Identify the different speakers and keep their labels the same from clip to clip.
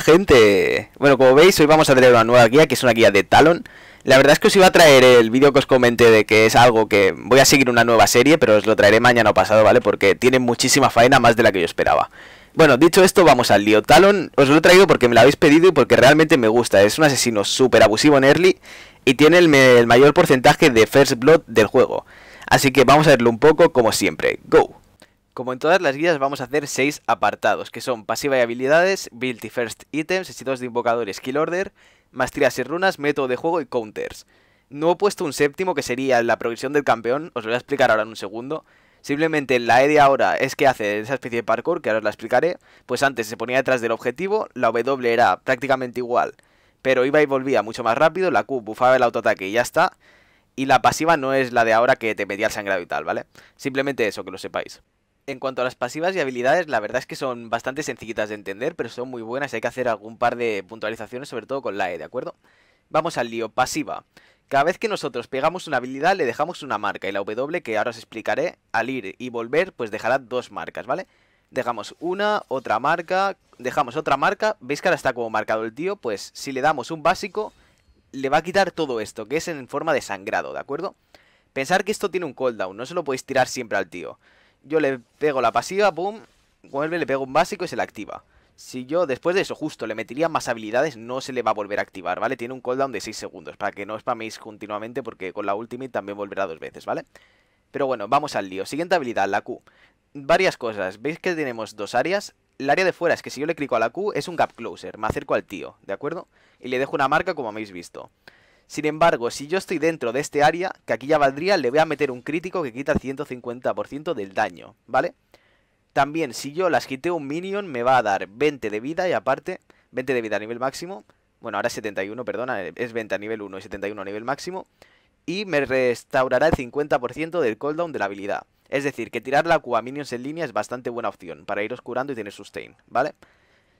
Speaker 1: gente, bueno como veis hoy vamos a traer una nueva guía que es una guía de Talon La verdad es que os iba a traer el vídeo que os comenté de que es algo que voy a seguir una nueva serie Pero os lo traeré mañana o pasado, ¿vale? Porque tiene muchísima faena más de la que yo esperaba Bueno, dicho esto vamos al lío Talon os lo he traído porque me lo habéis pedido y porque realmente me gusta Es un asesino súper abusivo en early y tiene el, el mayor porcentaje de first blood del juego Así que vamos a verlo un poco como siempre, ¡go! Como en todas las guías vamos a hacer 6 apartados, que son pasiva y habilidades, build y first items, hechizos de invocadores, kill order, maestrías y runas, método de juego y counters. No he puesto un séptimo que sería la progresión del campeón, os lo voy a explicar ahora en un segundo. Simplemente la E de ahora es que hace esa especie de parkour, que ahora os la explicaré, pues antes se ponía detrás del objetivo, la W era prácticamente igual, pero iba y volvía mucho más rápido, la Q bufaba el autoataque y ya está, y la pasiva no es la de ahora que te metía el sangrado y tal, ¿vale? Simplemente eso, que lo sepáis en cuanto a las pasivas y habilidades, la verdad es que son bastante sencillitas de entender, pero son muy buenas y hay que hacer algún par de puntualizaciones, sobre todo con la E, ¿de acuerdo? Vamos al lío, pasiva. Cada vez que nosotros pegamos una habilidad le dejamos una marca y la W, que ahora os explicaré, al ir y volver, pues dejará dos marcas, ¿vale? Dejamos una, otra marca, dejamos otra marca, veis que ahora está como marcado el tío, pues si le damos un básico, le va a quitar todo esto, que es en forma de sangrado, ¿de acuerdo? Pensar que esto tiene un cooldown, no se lo podéis tirar siempre al tío yo le pego la pasiva, boom, vuelve, le pego un básico y se la activa. Si yo después de eso justo le metería más habilidades, no se le va a volver a activar, ¿vale? Tiene un cooldown de 6 segundos, para que no spaméis continuamente, porque con la ultimate también volverá dos veces, ¿vale? Pero bueno, vamos al lío. Siguiente habilidad, la Q. Varias cosas. ¿Veis que tenemos dos áreas? El área de fuera es que si yo le clico a la Q es un gap closer, me acerco al tío, ¿de acuerdo? Y le dejo una marca como habéis visto. Sin embargo, si yo estoy dentro de este área, que aquí ya valdría, le voy a meter un crítico que quita el 150% del daño, ¿vale? También, si yo las quité un minion, me va a dar 20 de vida y aparte, 20 de vida a nivel máximo. Bueno, ahora 71, perdona, es 20 a nivel 1 y 71 a nivel máximo. Y me restaurará el 50% del cooldown de la habilidad. Es decir, que tirar la Q a minions en línea es bastante buena opción para iros curando y tener sustain, ¿vale? vale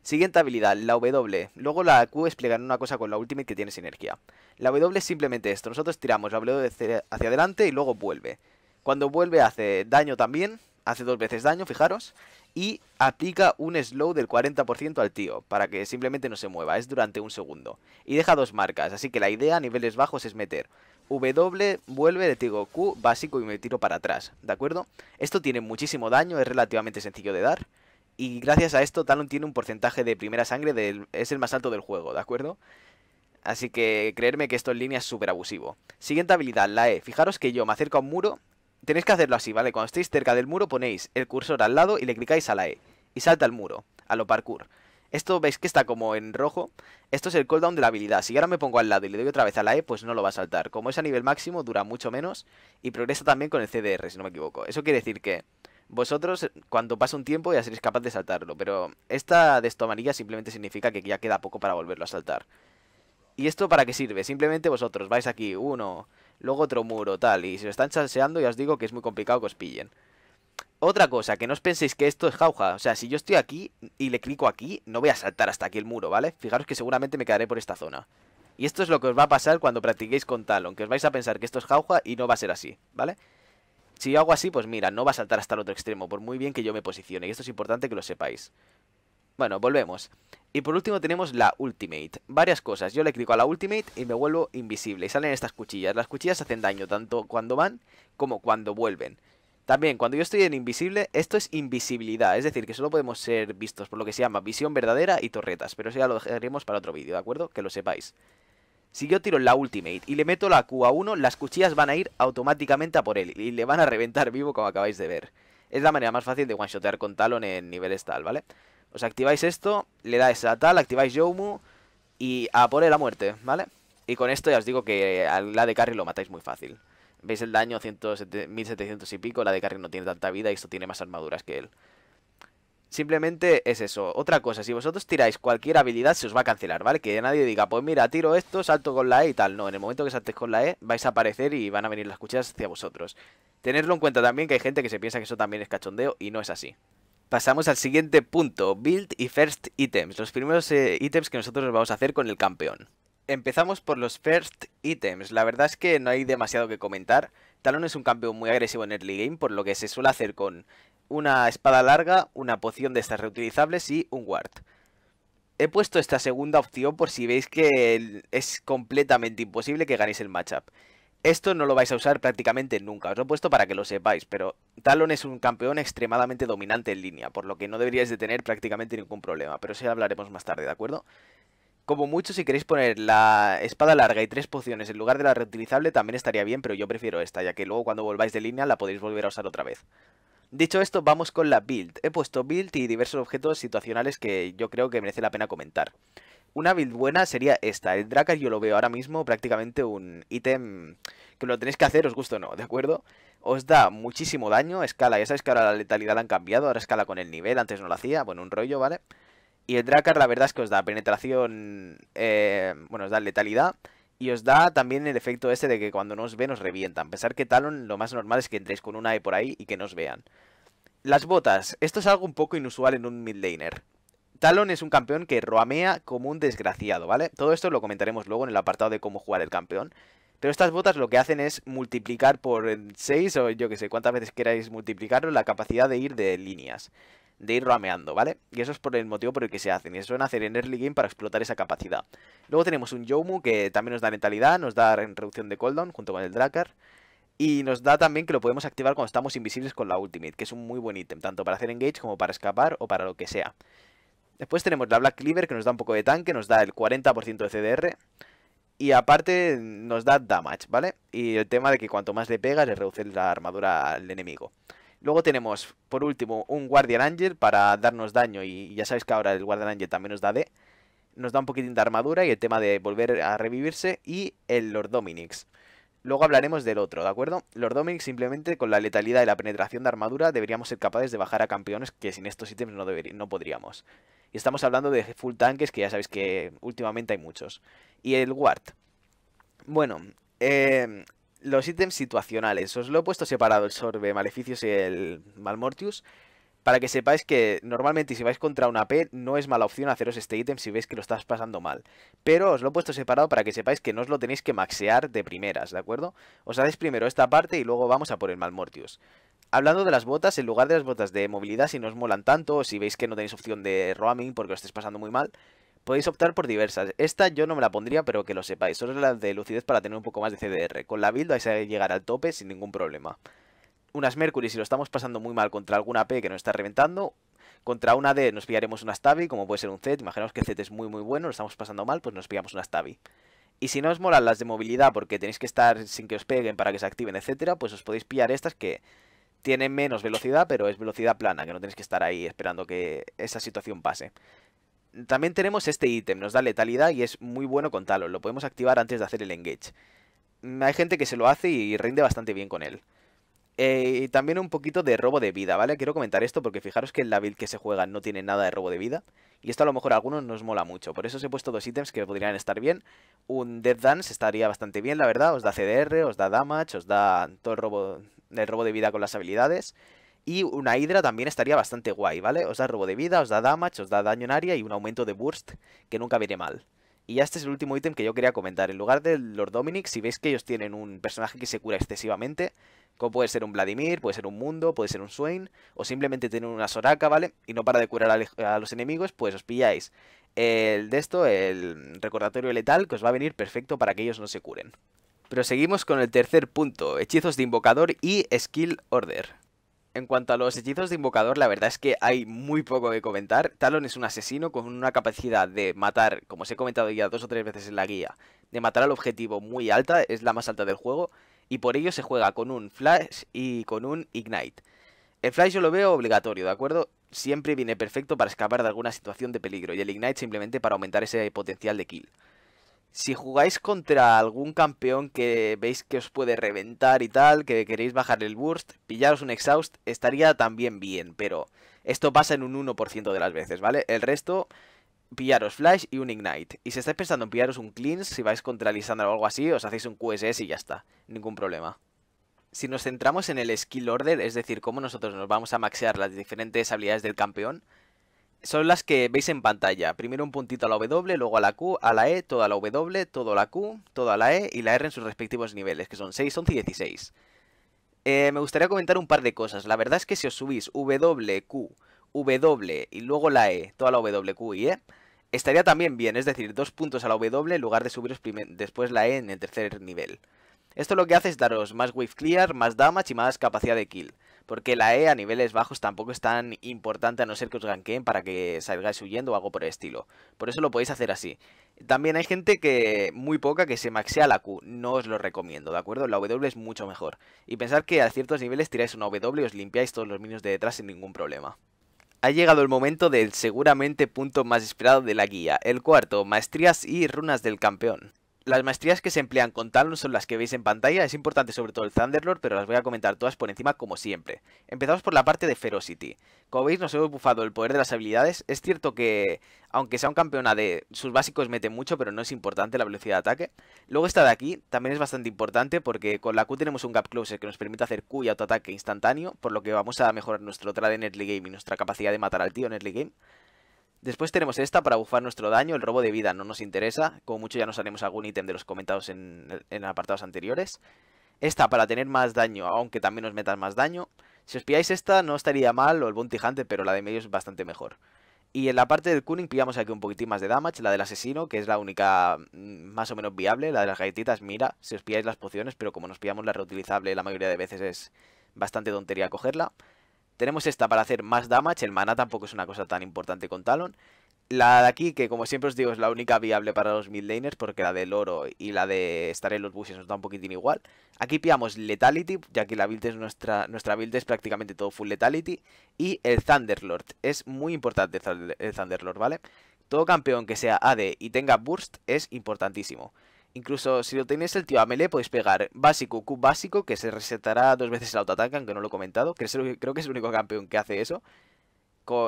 Speaker 1: Siguiente habilidad, la W. Luego la Q explicará una cosa con la Ultimate que tiene sinergia. La W es simplemente esto. Nosotros tiramos la W hacia adelante y luego vuelve. Cuando vuelve hace daño también. Hace dos veces daño, fijaros. Y aplica un slow del 40% al tío. Para que simplemente no se mueva. Es durante un segundo. Y deja dos marcas. Así que la idea a niveles bajos es meter W vuelve, le tiro Q básico y me tiro para atrás, ¿de acuerdo? Esto tiene muchísimo daño, es relativamente sencillo de dar. Y gracias a esto, Talon tiene un porcentaje de primera sangre, del, es el más alto del juego, ¿de acuerdo? Así que creerme que esto en línea es súper abusivo. Siguiente habilidad, la E. Fijaros que yo me acerco a un muro. Tenéis que hacerlo así, ¿vale? Cuando estéis cerca del muro ponéis el cursor al lado y le clicáis a la E. Y salta al muro, a lo parkour. Esto veis que está como en rojo. Esto es el cooldown de la habilidad. Si ahora me pongo al lado y le doy otra vez a la E, pues no lo va a saltar. Como es a nivel máximo, dura mucho menos y progresa también con el CDR, si no me equivoco. Eso quiere decir que vosotros, eh, cuando pasa un tiempo, ya seréis capaz de saltarlo, pero esta de simplemente significa que ya queda poco para volverlo a saltar. ¿Y esto para qué sirve? Simplemente vosotros vais aquí, uno, luego otro muro, tal, y si lo están chanceando ya os digo que es muy complicado que os pillen. Otra cosa, que no os penséis que esto es jauja, o sea, si yo estoy aquí y le clico aquí, no voy a saltar hasta aquí el muro, ¿vale? Fijaros que seguramente me quedaré por esta zona. Y esto es lo que os va a pasar cuando practiquéis con tal que os vais a pensar que esto es jauja y no va a ser así, ¿vale? Si yo hago así, pues mira, no va a saltar hasta el otro extremo, por muy bien que yo me posicione. Y esto es importante que lo sepáis. Bueno, volvemos. Y por último tenemos la Ultimate. Varias cosas. Yo le clico a la Ultimate y me vuelvo invisible. Y salen estas cuchillas. Las cuchillas hacen daño tanto cuando van como cuando vuelven. También, cuando yo estoy en invisible, esto es invisibilidad. Es decir, que solo podemos ser vistos por lo que se llama visión verdadera y torretas. Pero eso ya lo dejaremos para otro vídeo, ¿de acuerdo? Que lo sepáis. Si yo tiro la Ultimate y le meto la Q a uno, las cuchillas van a ir automáticamente a por él y le van a reventar vivo como acabáis de ver. Es la manera más fácil de one-shotear con Talon en niveles tal, ¿vale? Os activáis esto, le da esa tal, activáis Yomu y a por él a muerte, ¿vale? Y con esto ya os digo que a la de carry lo matáis muy fácil. Veis el daño, 1700 y pico, la de carry no tiene tanta vida y esto tiene más armaduras que él. Simplemente es eso. Otra cosa, si vosotros tiráis cualquier habilidad se os va a cancelar, ¿vale? Que nadie diga, pues mira, tiro esto, salto con la E y tal. No, en el momento que saltéis con la E vais a aparecer y van a venir las cuchillas hacia vosotros. Tenerlo en cuenta también que hay gente que se piensa que eso también es cachondeo y no es así. Pasamos al siguiente punto, build y first items, los primeros eh, ítems que nosotros vamos a hacer con el campeón. Empezamos por los first items, la verdad es que no hay demasiado que comentar. Talon es un campeón muy agresivo en early game, por lo que se suele hacer con una espada larga, una poción de estas reutilizables y un ward. He puesto esta segunda opción por si veis que es completamente imposible que ganéis el matchup. Esto no lo vais a usar prácticamente nunca, os lo he puesto para que lo sepáis, pero Talon es un campeón extremadamente dominante en línea, por lo que no deberíais de tener prácticamente ningún problema, pero eso ya hablaremos más tarde, ¿de acuerdo? Como mucho, si queréis poner la espada larga y tres pociones en lugar de la reutilizable, también estaría bien, pero yo prefiero esta, ya que luego cuando volváis de línea la podéis volver a usar otra vez. Dicho esto, vamos con la build. He puesto build y diversos objetos situacionales que yo creo que merece la pena comentar. Una build buena sería esta. El Drakkar yo lo veo ahora mismo prácticamente un ítem que lo tenéis que hacer, os gusta o no, ¿de acuerdo? Os da muchísimo daño, escala. Ya sabéis que ahora la letalidad la han cambiado, ahora escala con el nivel, antes no lo hacía, bueno, un rollo, ¿vale? Y el Drakkar la verdad es que os da penetración, eh, bueno, os da letalidad. Y os da también el efecto ese de que cuando no os ven os revientan. pesar que Talon lo más normal es que entréis con una E por ahí y que no os vean. Las botas. Esto es algo un poco inusual en un midlaner. Talon es un campeón que roamea como un desgraciado, ¿vale? Todo esto lo comentaremos luego en el apartado de cómo jugar el campeón. Pero estas botas lo que hacen es multiplicar por 6 o yo que sé, cuántas veces queráis multiplicarlo, la capacidad de ir de líneas, de ir roameando, ¿vale? Y eso es por el motivo por el que se hacen, y eso van hacer en early game para explotar esa capacidad. Luego tenemos un Yomu que también nos da mentalidad, nos da reducción de cooldown junto con el Drakkar. Y nos da también que lo podemos activar cuando estamos invisibles con la Ultimate, que es un muy buen ítem, tanto para hacer engage como para escapar o para lo que sea. Después tenemos la Black Cleaver, que nos da un poco de tanque, nos da el 40% de CDR. Y aparte nos da damage, ¿vale? Y el tema de que cuanto más le pegas, le reduce la armadura al enemigo. Luego tenemos, por último, un Guardian Angel para darnos daño. Y ya sabéis que ahora el Guardian Angel también nos da D. Nos da un poquitín de armadura y el tema de volver a revivirse. Y el Lord Dominix Luego hablaremos del otro, ¿de acuerdo? Los Dominic simplemente con la letalidad y la penetración de armadura deberíamos ser capaces de bajar a campeones que sin estos ítems no, no podríamos. Y estamos hablando de full tanques que ya sabéis que últimamente hay muchos. Y el Ward. Bueno, em, los ítems situacionales. Os lo he puesto separado el Sorbe, Maleficios y el Malmortius para que sepáis que normalmente si vais contra una P no es mala opción haceros este ítem si veis que lo estás pasando mal. Pero os lo he puesto separado para que sepáis que no os lo tenéis que maxear de primeras, ¿de acuerdo? Os hacéis primero esta parte y luego vamos a por el Malmortius. Hablando de las botas, en lugar de las botas de movilidad, si no os molan tanto o si veis que no tenéis opción de roaming porque lo estáis pasando muy mal, podéis optar por diversas. Esta yo no me la pondría, pero que lo sepáis. Solo es la de lucidez para tener un poco más de CDR. Con la build vais a llegar al tope sin ningún problema unas Mercury si lo estamos pasando muy mal contra alguna P que nos está reventando. Contra una D nos pillaremos una Stabby como puede ser un Z. Imaginaos que Z es muy muy bueno, lo estamos pasando mal, pues nos pillamos una Stabi. Y si no os molan las de movilidad porque tenéis que estar sin que os peguen para que se activen, etcétera, pues os podéis pillar estas que tienen menos velocidad, pero es velocidad plana, que no tenéis que estar ahí esperando que esa situación pase. También tenemos este ítem, nos da letalidad y es muy bueno con Talon lo podemos activar antes de hacer el engage. Hay gente que se lo hace y rinde bastante bien con él. Eh, y también un poquito de robo de vida, ¿vale? Quiero comentar esto porque fijaros que la build que se juega no tiene nada de robo de vida. Y esto a lo mejor a algunos nos mola mucho. Por eso os he puesto dos ítems que podrían estar bien. Un Death Dance estaría bastante bien, la verdad. Os da CDR, os da damage, os da todo el robo, el robo de vida con las habilidades. Y una Hydra también estaría bastante guay, ¿vale? Os da robo de vida, os da damage, os da daño en área y un aumento de burst que nunca viene mal. Y ya este es el último ítem que yo quería comentar. En lugar de Lord Dominic, si veis que ellos tienen un personaje que se cura excesivamente, como puede ser un Vladimir, puede ser un Mundo, puede ser un Swain, o simplemente tienen una Soraka, ¿vale? Y no para de curar a, los enemigos, pues os pilláis el de esto, el recordatorio letal, que os va a venir perfecto para que ellos no se curen. Pero seguimos con el tercer punto, hechizos de invocador y skill order. En cuanto a los hechizos de invocador, la verdad es que hay muy poco que comentar. Talon es un asesino con una capacidad de matar, como os he comentado ya dos o tres veces en la guía, de matar al objetivo muy alta, es la más alta del juego, y por ello se juega con un Flash y con un Ignite. El Flash yo lo veo obligatorio, ¿de acuerdo? Siempre viene perfecto para escapar de alguna situación de peligro, y el Ignite simplemente para aumentar ese potencial de kill si jugáis contra algún campeón que veis que os puede reventar y tal, que queréis bajar el burst, pillaros un exhaust, estaría también bien, pero esto pasa en un 1% de las veces, ¿vale? El resto, pillaros flash y un ignite. Y si estáis pensando en pillaros un cleanse, si vais contra Lissandra o algo así, os hacéis un QSS y ya está, ningún problema. Si nos centramos en el skill order, es decir, cómo nosotros nos vamos a maxear las diferentes habilidades del campeón, son las que veis en pantalla. Primero un puntito a la W, luego a la Q, a la E, toda la W, toda la Q, toda la E y la R en sus respectivos niveles, que son 6, 11 y 16. Eh, me gustaría comentar un par de cosas. La verdad es que si os subís W, Q, W y luego la E, toda la W, Q y E, estaría también bien, es decir, dos puntos a la W en lugar de subiros después la E en el tercer nivel. Esto lo que hace es daros más wave clear, más damage y más capacidad de kill porque la E a niveles bajos tampoco es tan importante a no ser que os ganqueen para que salgáis huyendo o algo por el estilo. Por eso lo podéis hacer así. También hay gente que, muy poca, que se maxea la Q. No os lo recomiendo, ¿de acuerdo? La W es mucho mejor. Y pensar que a ciertos niveles tiráis una W y os limpiáis todos los minions de detrás sin ningún problema. Ha llegado el momento del seguramente punto más esperado de la guía, el cuarto, maestrías y runas del campeón. Las maestrías que se emplean con Talon son las que veis en pantalla, es importante sobre todo el Thunderlord, pero las voy a comentar todas por encima como siempre. Empezamos por la parte de Ferocity. Como veis nos hemos bufado el poder de las habilidades, es cierto que aunque sea un campeona de sus básicos mete mucho, pero no es importante la velocidad de ataque. Luego esta de aquí también es bastante importante porque con la Q tenemos un gap closer que nos permite hacer Q y autoataque instantáneo, por lo que vamos a mejorar nuestro trade en early game y nuestra capacidad de matar al tío en early game. Después tenemos esta para bufar nuestro daño, el robo de vida no nos interesa, como mucho ya nos haremos algún ítem de los comentados en, apartados anteriores. Esta para tener más daño, aunque también nos metas más daño. Si os pilláis esta no estaría mal, o el Bounty Hunter, pero la de medio es bastante mejor. Y en la parte del Kuning pillamos aquí un poquitín más de damage, la del asesino, que es la única mm, más o menos viable, la de las galletitas, mira, si os pilláis las pociones, pero como nos pillamos la reutilizable la mayoría de veces es bastante tontería cogerla. Tenemos esta para hacer más damage, el mana tampoco es una cosa tan importante con Talon. La de aquí, que como siempre os digo, es la única viable para los midlaners, porque la del oro y la de estar en los buses nos da un poquitín igual. Aquí pillamos Letality, ya que la build es nuestra, nuestra build es prácticamente todo full Letality. Y el Thunderlord, es muy importante el Thunderlord, ¿vale? Todo campeón que sea AD y tenga Burst es importantísimo. Incluso si lo tenéis el tío a podéis pegar básico, Q básico, que se resetará dos veces el autoataque, aunque no lo he comentado. Creo que es el único campeón que hace eso,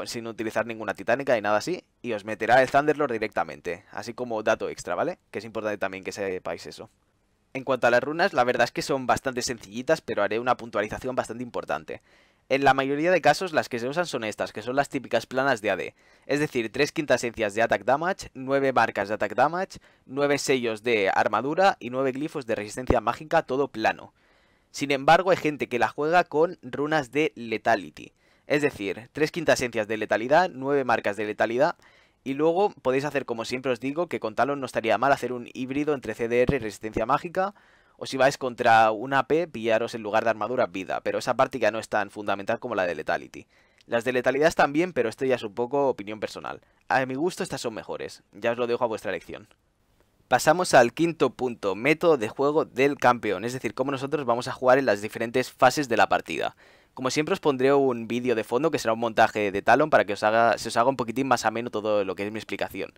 Speaker 1: sin utilizar ninguna titánica y nada así. Y os meterá el Thunderlord directamente, así como dato extra, ¿vale? Que es importante también que sepáis eso. En cuanto a las runas, la verdad es que son bastante sencillitas, pero haré una puntualización bastante importante. En la mayoría de casos las que se usan son estas, que son las típicas planas de AD. Es decir, 3 esencias de Attack Damage, 9 marcas de Attack Damage, 9 sellos de armadura y 9 glifos de resistencia mágica, todo plano. Sin embargo, hay gente que la juega con runas de Letality. Es decir, 3 esencias de letalidad, 9 marcas de letalidad... Y luego podéis hacer como siempre os digo, que con Talon no estaría mal hacer un híbrido entre CDR y resistencia mágica, o si vais contra un AP, pillaros en lugar de armadura vida, pero esa parte ya no es tan fundamental como la de Letality. Las de letalidad están bien, pero esto ya es un poco opinión personal. A mi gusto estas son mejores, ya os lo dejo a vuestra elección. Pasamos al quinto punto, método de juego del campeón, es decir, cómo nosotros vamos a jugar en las diferentes fases de la partida. Como siempre os pondré un vídeo de fondo que será un montaje de Talon para que os se os haga un poquitín más ameno todo lo que es mi explicación.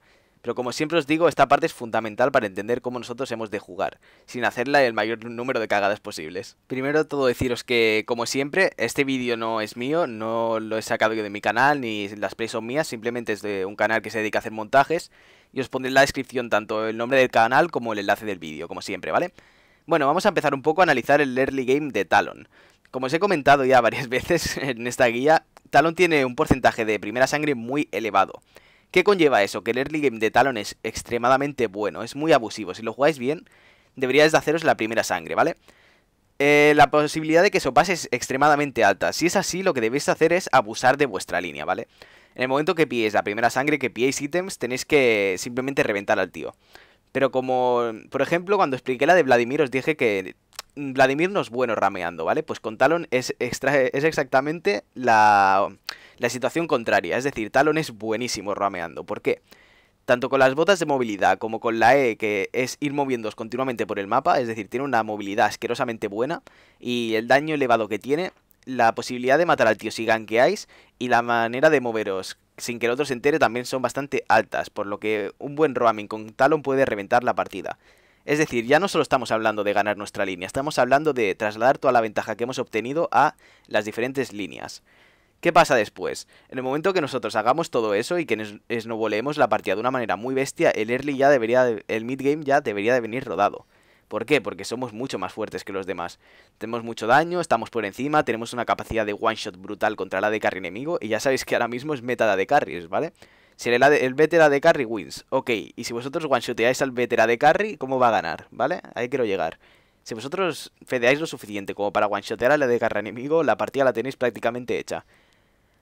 Speaker 1: Pero como siempre os digo, esta parte es fundamental para entender cómo nosotros hemos de jugar, sin hacerla el mayor número de cagadas posibles. Primero todo deciros que, como siempre, este vídeo no es mío, no lo he sacado yo de mi canal, ni las plays son mías, simplemente es de un canal que se dedica a hacer montajes, y os pondré en la descripción tanto el nombre del canal como el enlace del vídeo, como siempre, ¿vale? Bueno, vamos a empezar un poco a analizar el early game de Talon. Como os he comentado ya varias veces en esta guía, Talon tiene un porcentaje de primera sangre muy elevado, ¿Qué conlleva eso? Que el early game de Talon es extremadamente bueno, es muy abusivo. Si lo jugáis bien, deberíais de haceros la primera sangre, ¿vale? Eh, la posibilidad de que eso pase es extremadamente alta. Si es así, lo que debéis hacer es abusar de vuestra línea, ¿vale? En el momento que pilléis la primera sangre, que pilléis ítems, tenéis que simplemente reventar al tío. Pero como, por ejemplo, cuando expliqué la de Vladimir, os dije que Vladimir no es bueno rameando, ¿vale? Pues con Talon es exactamente la la situación contraria, es decir, Talon es buenísimo rameando. ¿Por qué? Tanto con las botas de movilidad como con la E, que es ir moviéndose continuamente por el mapa, es decir, tiene una movilidad asquerosamente buena y el daño elevado que tiene, la posibilidad de matar al tío si ganqueáis y la manera de moveros sin que el otro se entere también son bastante altas, por lo que un buen roaming con Talon puede reventar la partida. Es decir, ya no solo estamos hablando de ganar nuestra línea, estamos hablando de trasladar toda la ventaja que hemos obtenido a las diferentes líneas. ¿Qué pasa después? En el momento que nosotros hagamos todo eso y que snowboleemos la partida de una manera muy bestia, el early ya debería, el mid game ya debería de venir rodado. ¿Por qué? Porque somos mucho más fuertes que los demás. Tenemos mucho daño, estamos por encima, tenemos una capacidad de one shot brutal contra la de carry enemigo y ya sabéis que ahora mismo es meta de carries, ¿vale? Si el, el vetera de carry wins, ok, y si vosotros one shoteáis al vetera de carry, ¿cómo va a ganar? ¿Vale? Ahí quiero llegar. Si vosotros fedeáis lo suficiente como para one shotear la de carry enemigo, la partida la tenéis prácticamente hecha.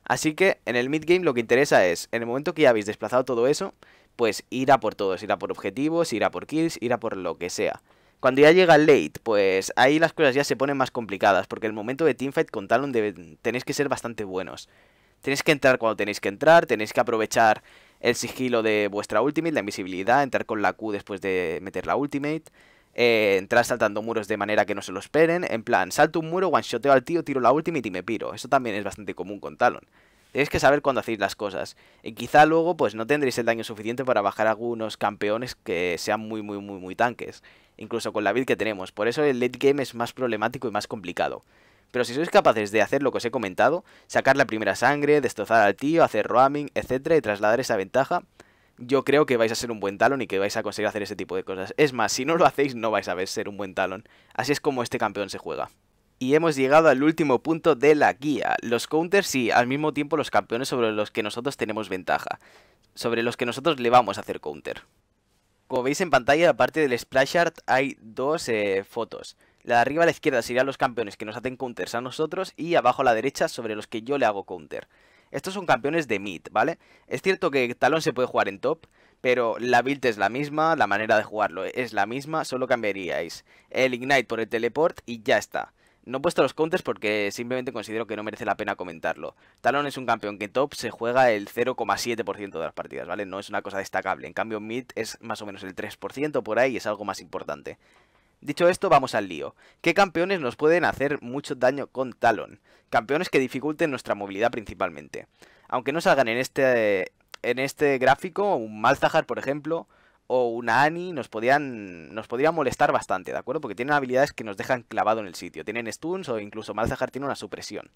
Speaker 1: Así que en el mid-game lo que interesa es, en el momento que ya habéis desplazado todo eso, pues irá por todos, irá por objetivos, irá por kills, irá por lo que sea. Cuando ya llega el late, pues ahí las cosas ya se ponen más complicadas, porque el momento de teamfight con Talon tenéis que ser bastante buenos. Tenéis que entrar cuando tenéis que entrar, tenéis que aprovechar el sigilo de vuestra ultimate, la invisibilidad, entrar con la Q después de meter la ultimate. Eh, entrar saltando muros de manera que no se lo esperen. En plan, salto un muro, one shoteo al tío, tiro la última y me piro. Eso también es bastante común con Talon. Tenéis que saber cuándo hacéis las cosas. Y quizá luego pues no tendréis el daño suficiente para bajar algunos campeones que sean muy muy muy muy tanques. Incluso con la build que tenemos. Por eso el late game es más problemático y más complicado. Pero si sois capaces de hacer lo que os he comentado, sacar la primera sangre, destrozar al tío, hacer roaming, etc. y trasladar esa ventaja, yo creo que vais a ser un buen talón y que vais a conseguir hacer ese tipo de cosas. Es más, si no lo hacéis, no vais a ver ser un buen talón. Así es como este campeón se juega. Y hemos llegado al último punto de la guía, los counters y al mismo tiempo los campeones sobre los que nosotros tenemos ventaja, sobre los que nosotros le vamos a hacer counter. Como veis en pantalla, aparte del splash art, hay dos eh, fotos. La de arriba a la izquierda serían los campeones que nos hacen counters a nosotros y abajo a la derecha sobre los que yo le hago counter. Estos son campeones de mid, ¿vale? Es cierto que Talon se puede jugar en top, pero la build es la misma, la manera de jugarlo es la misma, solo cambiaríais el Ignite por el Teleport y ya está. No he puesto los counters porque simplemente considero que no merece la pena comentarlo. Talon es un campeón que top se juega el 0,7% de las partidas, ¿vale? No es una cosa destacable. En cambio, mid es más o menos el 3% por ahí y es algo más importante. Dicho esto, vamos al lío. ¿Qué campeones nos pueden hacer mucho daño con Talon? Campeones que dificulten nuestra movilidad principalmente. Aunque no salgan en este, en este gráfico, un Malzahar, por ejemplo, o una Annie, nos podían, nos podrían molestar bastante, ¿de acuerdo? Porque tienen habilidades que nos dejan clavado en el sitio. Tienen stuns o incluso Malzahar tiene una supresión.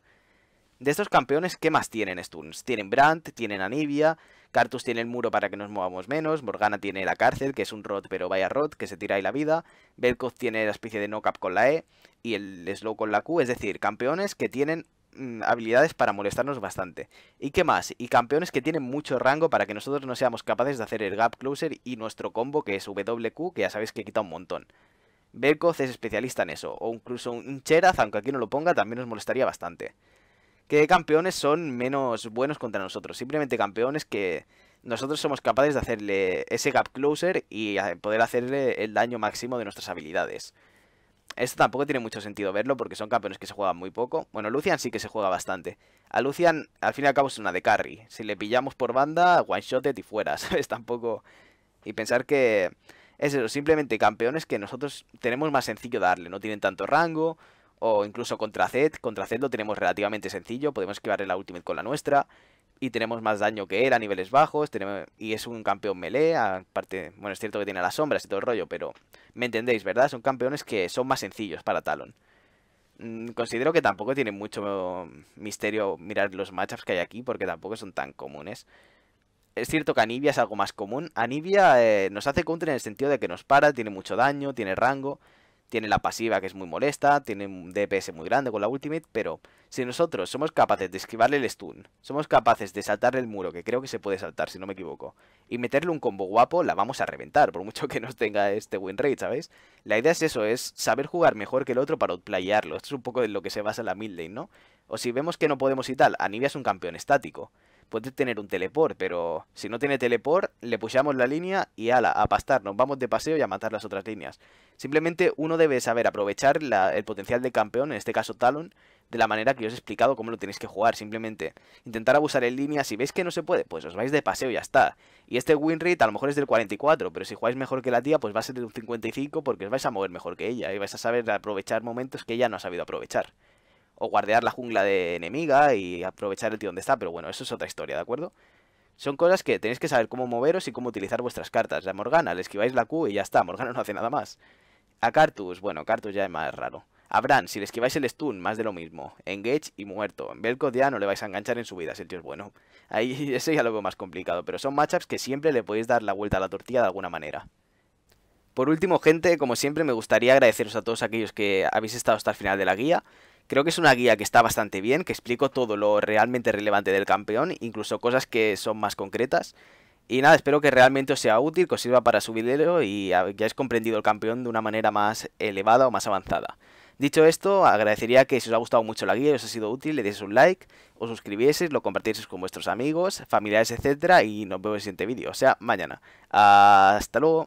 Speaker 1: De estos campeones, ¿qué más tienen Stuns? Tienen Brandt, tienen Anivia, Cartus tiene el muro para que nos movamos menos, Morgana tiene la cárcel, que es un rod pero vaya rot, que se tira ahí la vida, Belkoth tiene la especie de no-cap con la E y el slow con la Q, es decir, campeones que tienen mm, habilidades para molestarnos bastante. ¿Y qué más? Y campeones que tienen mucho rango para que nosotros no seamos capaces de hacer el gap closer y nuestro combo que es WQ, que ya sabéis que quita un montón. Belkoth es especialista en eso, o incluso un Cheraz, aunque aquí no lo ponga, también nos molestaría bastante. ¿Qué campeones son menos buenos contra nosotros? Simplemente campeones que nosotros somos capaces de hacerle ese gap closer y eh, poder hacerle el daño máximo de nuestras habilidades. Esto tampoco tiene mucho sentido verlo porque son campeones que se juegan muy poco. Bueno, Lucian sí que se juega bastante. A Lucian, al fin y al cabo, es una de carry. Si le pillamos por banda, one-shotted y fuera, ¿sabes? Tampoco... Y pensar que... Es eso, simplemente campeones que nosotros tenemos más sencillo darle. No tienen tanto rango, o incluso contra Zed. Contra Zed lo tenemos relativamente sencillo, podemos esquivarle la ultimate con la nuestra y tenemos más daño que él a niveles bajos y es un campeón melee, aparte, bueno, es cierto que tiene las sombras y todo el rollo, pero me entendéis, ¿verdad? Son campeones que son más sencillos para Talon. Mm, considero que tampoco tiene mucho misterio mirar los matchups que hay aquí porque tampoco son tan comunes. Es cierto que Anivia es algo más común. Anivia eh, nos hace counter en el sentido de que nos para, tiene mucho daño, tiene rango, tiene la pasiva que es muy molesta, tiene un DPS muy grande con la ultimate, pero si nosotros somos capaces de esquivarle el stun, somos capaces de saltarle el muro, que creo que se puede saltar si no me equivoco, y meterle un combo guapo, la vamos a reventar, por mucho que nos tenga este win rate, ¿sabéis? La idea es eso, es saber jugar mejor que el otro para outplayarlo. Esto es un poco de lo que se basa la mid lane, ¿no? O si vemos que no podemos y tal, Anivia es un campeón estático puede tener un teleport, pero si no tiene teleport, le pusiamos la línea y ala, a pastar, nos vamos de paseo y a matar las otras líneas. Simplemente uno debe saber aprovechar el potencial de campeón, en este caso Talon, de la manera que os he explicado cómo lo tenéis que jugar, simplemente intentar abusar en línea, si veis que no se puede, pues os vais de paseo y ya está. Y este win rate a lo mejor es del 44, pero si jugáis mejor que la tía, pues va a ser de un 55 porque os vais a mover mejor que ella y vais a saber aprovechar momentos que ella no ha sabido aprovechar o guardear la jungla de enemiga y aprovechar el tío donde está, pero bueno, eso es otra historia, ¿de acuerdo? Son cosas que tenéis que saber cómo moveros y cómo utilizar vuestras cartas. La Morgana, le esquiváis la Q y ya está, Morgana no hace nada más. A Cartus, bueno, Cartus ya es más raro. A Bran, si le esquiváis el stun, más de lo mismo. Engage y muerto. En Vel'Koz ya no le vais a enganchar en su vida, si el tío es bueno. Ahí ese ya lo veo más complicado, pero son matchups que siempre le podéis dar la vuelta a la tortilla de alguna manera. Por último, gente, como siempre, me gustaría agradeceros a todos aquellos que habéis estado hasta el final de la guía. Creo que es una guía que está bastante bien, que explico todo lo realmente relevante del campeón, incluso cosas que son más concretas. Y nada, espero que realmente os sea útil, que os sirva para su video y que hayáis comprendido el campeón de una manera más elevada o más avanzada. Dicho esto, agradecería que si os ha gustado mucho la guía y os ha sido útil, le deis un like, os suscribieseis, lo compartieseis con vuestros amigos, familiares, etc. y nos vemos en el siguiente vídeo, o sea, mañana. Hasta luego.